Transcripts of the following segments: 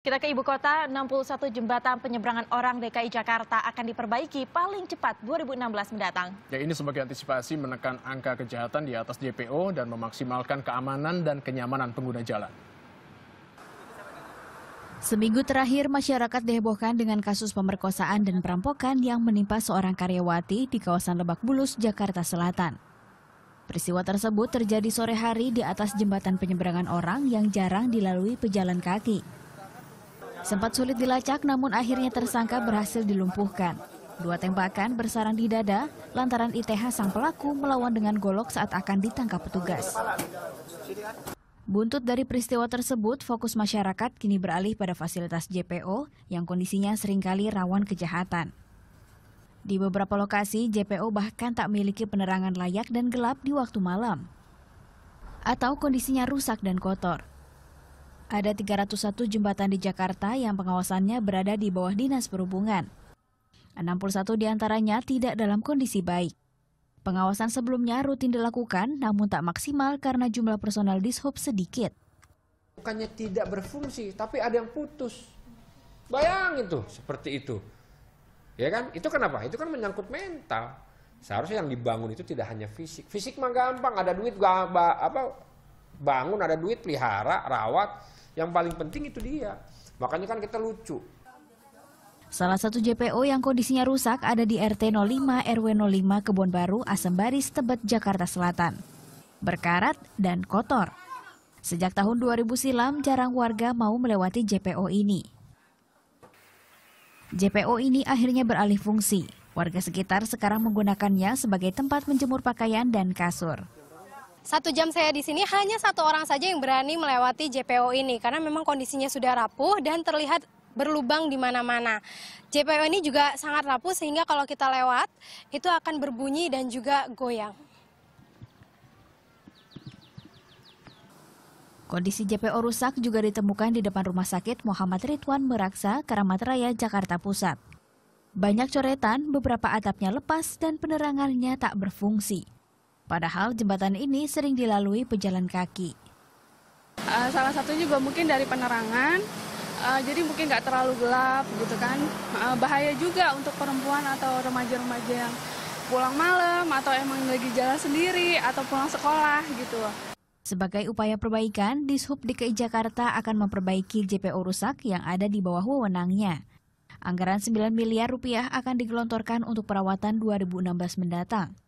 Kita ke ibu kota, 61 jembatan penyeberangan orang DKI Jakarta akan diperbaiki paling cepat 2016 mendatang. Ya ini sebagai antisipasi menekan angka kejahatan di atas JPO dan memaksimalkan keamanan dan kenyamanan pengguna jalan. Seminggu terakhir, masyarakat dihebohkan dengan kasus pemerkosaan dan perampokan yang menimpa seorang karyawati di kawasan Lebak Bulus, Jakarta Selatan. Peristiwa tersebut terjadi sore hari di atas jembatan penyeberangan orang yang jarang dilalui pejalan kaki. Sempat sulit dilacak namun akhirnya tersangka berhasil dilumpuhkan. Dua tembakan bersarang di dada lantaran ITH sang pelaku melawan dengan golok saat akan ditangkap petugas. Buntut dari peristiwa tersebut, fokus masyarakat kini beralih pada fasilitas JPO yang kondisinya seringkali rawan kejahatan. Di beberapa lokasi, JPO bahkan tak memiliki penerangan layak dan gelap di waktu malam. Atau kondisinya rusak dan kotor. Ada 301 jembatan di Jakarta yang pengawasannya berada di bawah Dinas Perhubungan. 61 diantaranya tidak dalam kondisi baik. Pengawasan sebelumnya rutin dilakukan namun tak maksimal karena jumlah personal dishub sedikit. Bukannya tidak berfungsi, tapi ada yang putus. Bayang itu, seperti itu. Ya kan? Itu kenapa? Itu kan menyangkut mental. Seharusnya yang dibangun itu tidak hanya fisik. Fisik mah gampang, ada duit gak, apa bangun ada duit pelihara rawat yang paling penting itu dia makanya kan kita lucu Salah satu JPO yang kondisinya rusak ada di RT 05 RW 05 Kebon Baru, Asembaris, Tebet, Jakarta Selatan. Berkarat dan kotor. Sejak tahun 2000 silam jarang warga mau melewati JPO ini. JPO ini akhirnya beralih fungsi. Warga sekitar sekarang menggunakannya sebagai tempat menjemur pakaian dan kasur satu jam saya di sini hanya satu orang saja yang berani melewati JPO ini karena memang kondisinya sudah rapuh dan terlihat berlubang di mana-mana. JPO ini juga sangat rapuh sehingga kalau kita lewat itu akan berbunyi dan juga goyang. Kondisi JPO rusak juga ditemukan di depan rumah sakit Muhammad Ridwan Meraksa, Keramat Raya, Jakarta Pusat. Banyak coretan, beberapa atapnya lepas dan penerangannya tak berfungsi. Padahal jembatan ini sering dilalui pejalan kaki. Uh, salah satu juga mungkin dari penerangan, uh, jadi mungkin nggak terlalu gelap gitu kan. Uh, bahaya juga untuk perempuan atau remaja-remaja yang pulang malam atau emang lagi jalan sendiri atau pulang sekolah gitu. Sebagai upaya perbaikan, Dishub DKI Jakarta akan memperbaiki JPO rusak yang ada di bawah wewenangnya. Anggaran 9 miliar rupiah akan digelontorkan untuk perawatan 2016 mendatang.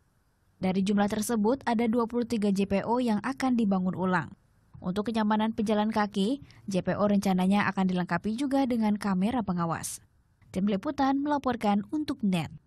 Dari jumlah tersebut, ada 23 JPO yang akan dibangun ulang. Untuk kenyamanan pejalan kaki, JPO rencananya akan dilengkapi juga dengan kamera pengawas. Tim Liputan melaporkan untuk NET.